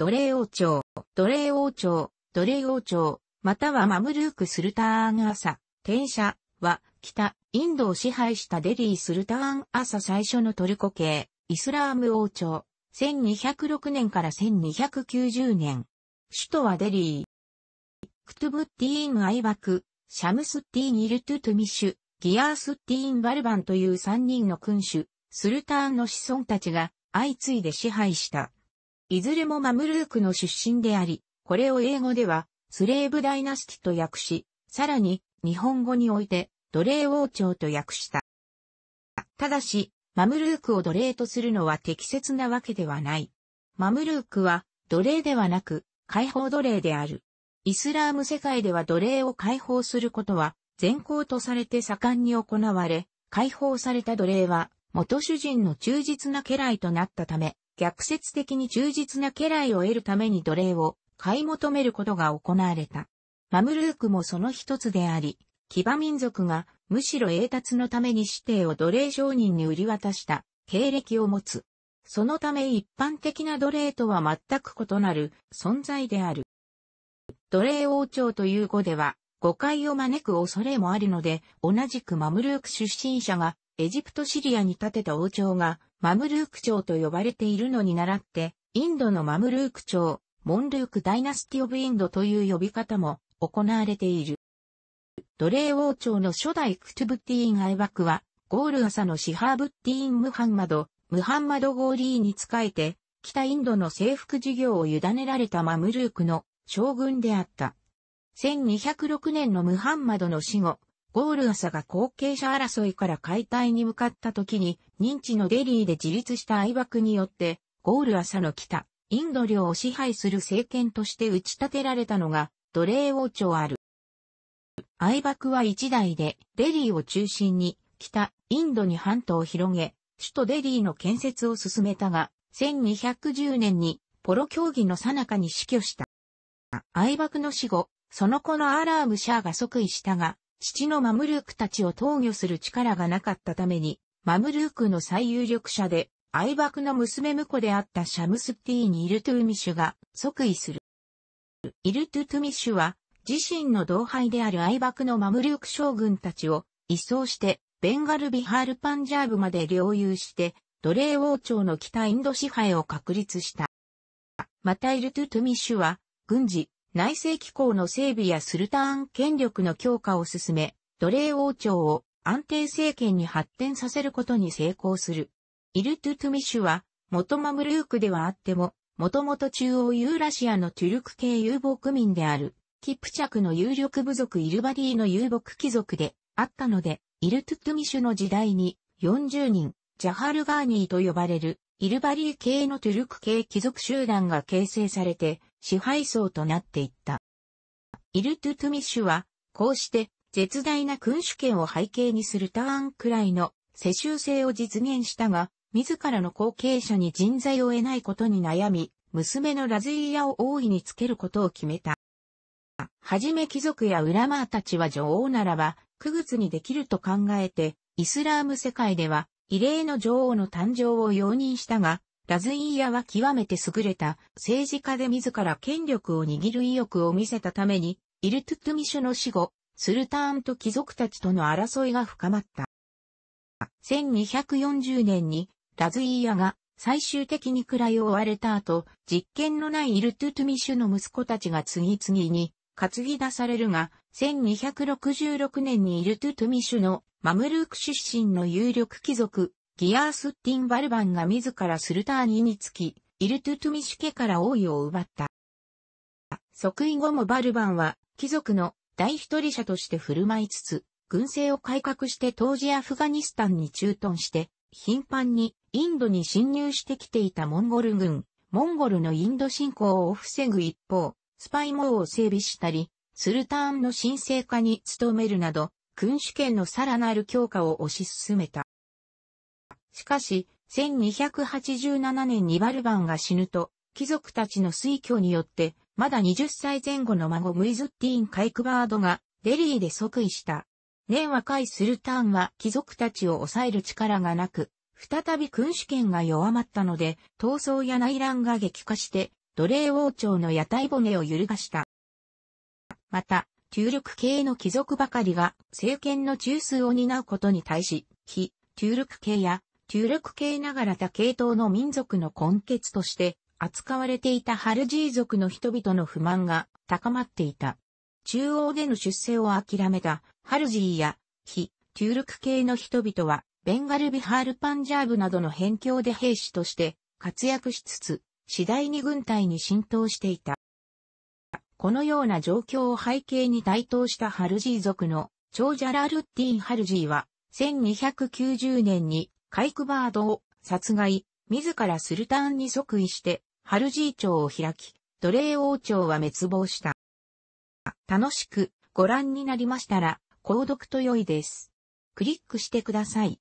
奴隷王朝、奴隷王朝、奴隷王朝、またはマムルーク・スルターン・アサ、天写は、北、インドを支配したデリー・スルターン・アサ最初のトルコ系、イスラーム王朝、1206年から1290年。首都はデリー。クトゥブッティーン・アイバク、シャムスッティーン・イルトゥトゥミシュ、ギアースッティーン・バルバンという三人の君主、スルターンの子孫たちが相次いで支配したいずれもマムルークの出身であり、これを英語では、スレーブダイナスティと訳し、さらに、日本語において、奴隷王朝と訳した。ただし、マムルークを奴隷とするのは適切なわけではない。マムルークは、奴隷ではなく、解放奴隷である。イスラーム世界では奴隷を解放することは、善行とされて盛んに行われ、解放された奴隷は、元主人の忠実な家来となったため、逆説的に忠実な家来を得るために奴隷を買い求めることが行われた。マムルークもその一つであり、騎馬民族がむしろ栄達のために指定を奴隷商人に売り渡した経歴を持つ。そのため一般的な奴隷とは全く異なる存在である。奴隷王朝という語では誤解を招く恐れもあるので、同じくマムルーク出身者がエジプトシリアに建てた王朝がマムルーク朝と呼ばれているのに倣って、インドのマムルーク朝、モンルークダイナスティオブインドという呼び方も行われている。奴隷王朝の初代クトゥブティーン・アイバクは、ゴール朝のシハーブッティーン・ムハンマド、ムハンマド・ゴーリーに仕えて、北インドの征服事業を委ねられたマムルークの将軍であった。1206年のムハンマドの死後、ゴール朝が後継者争いから解体に向かった時に、認知のデリーで自立した愛爆によって、ゴール朝の北、インド領を支配する政権として打ち立てられたのが、奴隷王朝ある。愛爆は一代で、デリーを中心に、北、インドに半島を広げ、首都デリーの建設を進めたが、1210年に、ポロ協議の最中に死去した。愛爆の死後、その子のアラームシャーが即位したが、父のマムルークたちを投御する力がなかったために、マムルークの最有力者で、愛爆の娘婿であったシャムスティーにイルトゥーミシュが即位する。イルトゥトゥミシュは、自身の同輩である愛爆のマムルーク将軍たちを移送して、ベンガルビハールパンジャーブまで領有して、奴隷王朝の北インド支配を確立した。またイルトゥトゥミシュは、軍事、内政機構の整備やスルターン権力の強化を進め、奴隷王朝を安定政権に発展させることに成功する。イルトゥトゥミシュは、元マムルークではあっても、元々中央ユーラシアのトゥルク系遊牧民である、キプチャクの有力部族イルバディの遊牧貴族であったので、イルトゥトゥミシュの時代に40人、ジャハルガーニーと呼ばれる、イルバリー系のトゥルク系貴族集団が形成されて、支配層となっていった。イルトゥトゥミッシュは、こうして絶大な君主権を背景にするターンくらいの世襲制を実現したが、自らの後継者に人材を得ないことに悩み、娘のラズイヤを大いにつけることを決めた。はじめ貴族やウラマーたちは女王ならば、区別にできると考えて、イスラーム世界では、異例の女王の誕生を容認したが、ラズイーヤは極めて優れた政治家で自ら権力を握る意欲を見せたために、イルトゥトゥミシュの死後、スルターンと貴族たちとの争いが深まった。1240年に、ラズイーヤが最終的に位を追われた後、実権のないイルトゥトゥミシュの息子たちが次々に担ぎ出されるが、1266年にイルトゥトゥミシュのマムルーク出身の有力貴族、ギアースッティン・バルバンが自らスルターニにつき、イルトゥトゥミシュ家から王位を奪った。即位後もバルバンは、貴族の大一人者として振る舞いつつ、軍政を改革して当時アフガニスタンに駐屯して、頻繁にインドに侵入してきていたモンゴル軍、モンゴルのインド侵攻を防ぐ一方、スパイ網を整備したり、スルターンの神聖化に努めるなど、君主権のさらなる強化を推し進めた。しかし、1287年にバルバンが死ぬと、貴族たちの推挙によって、まだ20歳前後の孫ムイズッティン・カイクバードが、デリーで即位した。年若いスルターンは貴族たちを抑える力がなく、再び君主権が弱まったので、闘争や内乱が激化して、奴隷王朝の屋台骨を揺るがした。また、中力系の貴族ばかりが政権の中枢を担うことに対し、非中力系や旧力系ながら他系統の民族の根結として扱われていたハルジー族の人々の不満が高まっていた。中央での出世を諦めたハルジーや非旧力系の人々はベンガルビハールパンジャーブなどの辺境で兵士として活躍しつつ次第に軍隊に浸透していた。このような状況を背景に台頭したハルジー族の長ジャラルッティン・ハルジーは1290年にカイクバードを殺害、自らスルタンに即位して、ハルジー朝を開き、奴隷王朝は滅亡した。楽しくご覧になりましたら、購読と良いです。クリックしてください。